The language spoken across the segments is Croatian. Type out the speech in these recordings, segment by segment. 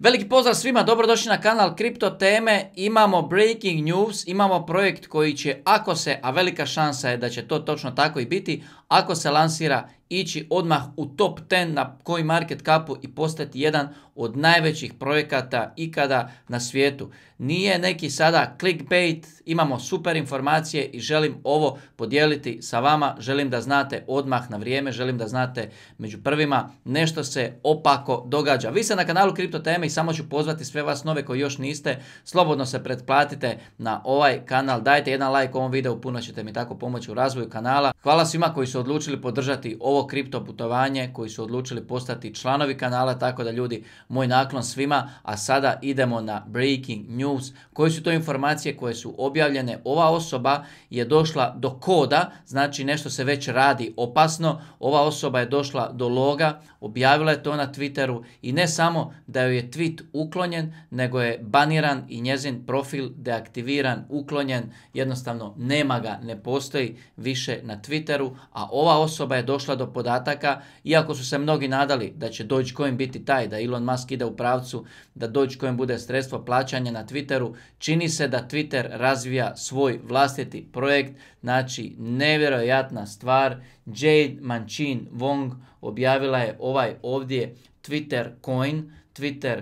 Veliki pozdrav svima, dobrodošli na kanal Kripto Teme, imamo breaking news, imamo projekt koji će ako se, a velika šansa je da će to točno tako i biti, ako se lansira ići odmah u top 10 na koji market kapu i postati jedan od najvećih projekata ikada na svijetu. Nije neki sada clickbait, imamo super informacije i želim ovo podijeliti sa vama, želim da znate odmah na vrijeme, želim da znate među prvima nešto se opako događa. Vi ste na kanalu Kripto Teme i samo ću pozvati sve vas nove koji još niste, slobodno se pretplatite na ovaj kanal, dajte jedan like ovom videu, puno ćete mi tako pomoći u razvoju kanala. Hvala svima koji su odlučili podržati ovo ovo kripto putovanje koji su odlučili postati članovi kanala, tako da ljudi, moj naklon svima, a sada idemo na breaking news. Koje su to informacije koje su objavljene? Ova osoba je došla do koda, znači nešto se već radi opasno. Ova osoba je došla do loga, objavila je to na Twitteru i ne samo da joj je tweet uklonjen, nego je baniran i njezin profil deaktiviran, uklonjen, jednostavno nema ga, ne postoji više na Twitteru, a ova osoba je došla do podataka, iako su se mnogi nadali da će Dogecoin biti taj, da Elon Musk ide u pravcu, da Dogecoin bude sredstvo plaćanja na Twitteru, čini se da Twitter razvija svoj vlastiti projekt, znači nevjerojatna stvar. Jade Manchin Wong objavila je ovaj ovdje Twitter coin, Twitter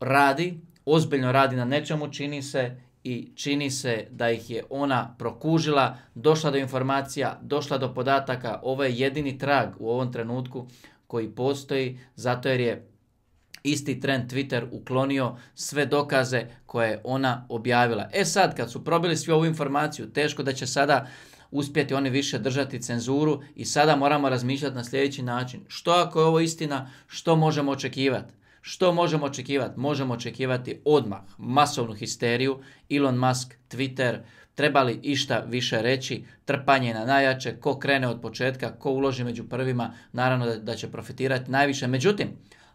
radi, ozbiljno radi na nečemu, čini se i čini se da ih je ona prokužila, došla do informacija, došla do podataka. Ovo je jedini trag u ovom trenutku koji postoji, zato jer je isti trend Twitter uklonio sve dokaze koje je ona objavila. E sad, kad su probili svi ovu informaciju, teško da će sada uspjeti oni više držati cenzuru i sada moramo razmišljati na sljedeći način. Što ako je ovo istina, što možemo očekivati? Što možemo očekivati? Možemo očekivati odmah masovnu histeriju, Elon Musk, Twitter, treba li išta više reći, trpanje na najjače, ko krene od početka, ko uloži među prvima, naravno da, da će profitirati najviše. Međutim,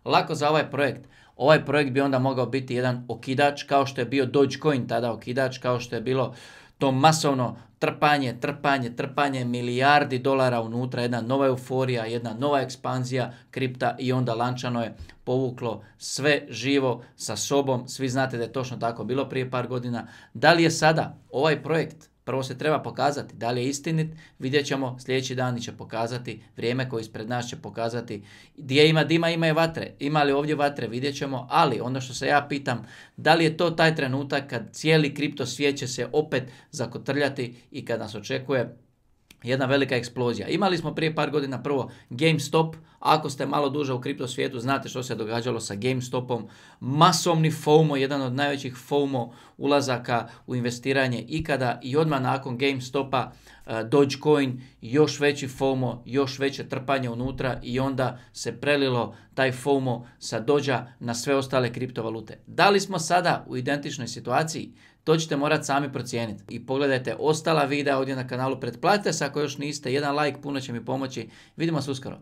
lako za ovaj projekt. Ovaj projekt bi onda mogao biti jedan okidač, kao što je bio Dogecoin tada okidač, kao što je bilo to masovno trpanje, trpanje, trpanje milijardi dolara unutra, jedna nova euforija, jedna nova ekspanzija kripta i onda lančano je povuklo sve živo sa sobom. Svi znate da je točno tako bilo prije par godina. Da li je sada ovaj projekt Prvo se treba pokazati da li je istinit, vidjet ćemo sljedeći dan će pokazati, vrijeme koje ispred nas će pokazati gdje ima dima, ima i vatre. Ima li ovdje vatre, vidjet ćemo, ali ono što se ja pitam, da li je to taj trenutak kad cijeli kripto svijet će se opet zakotrljati i kad nas očekuje jedna velika eksplozija. Imali smo prije par godina prvo GameStop, ako ste malo duže u kripto svijetu znate što se događalo sa GameStopom, masovni FOMO, jedan od najvećih FOMO ulazaka u investiranje ikada i odmah nakon GameStopa eh, Dogecoin, još veći FOMO, još veće trpanje unutra i onda se prelilo taj FOMO sa Dođa na sve ostale kriptovalute. Da li smo sada u identičnoj situaciji? To ćete morati sami procijeniti. I pogledajte ostala videa ovdje na kanalu, pretplatite se ako još niste, jedan like puno će mi pomoći. Vidimo se uskoro.